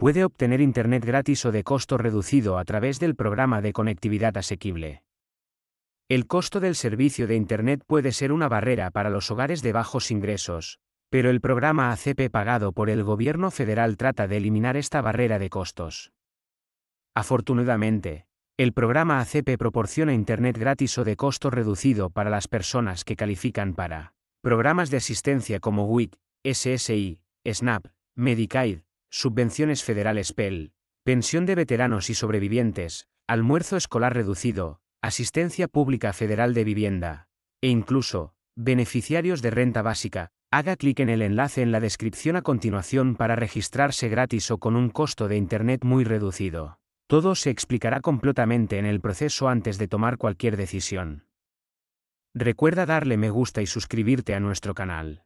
puede obtener Internet gratis o de costo reducido a través del programa de conectividad asequible. El costo del servicio de Internet puede ser una barrera para los hogares de bajos ingresos, pero el programa ACP pagado por el gobierno federal trata de eliminar esta barrera de costos. Afortunadamente, el programa ACP proporciona Internet gratis o de costo reducido para las personas que califican para programas de asistencia como WIC, SSI, SNAP, Medicaid, subvenciones federales PEL, pensión de veteranos y sobrevivientes, almuerzo escolar reducido, asistencia pública federal de vivienda, e incluso, beneficiarios de renta básica, haga clic en el enlace en la descripción a continuación para registrarse gratis o con un costo de Internet muy reducido. Todo se explicará completamente en el proceso antes de tomar cualquier decisión. Recuerda darle me gusta y suscribirte a nuestro canal.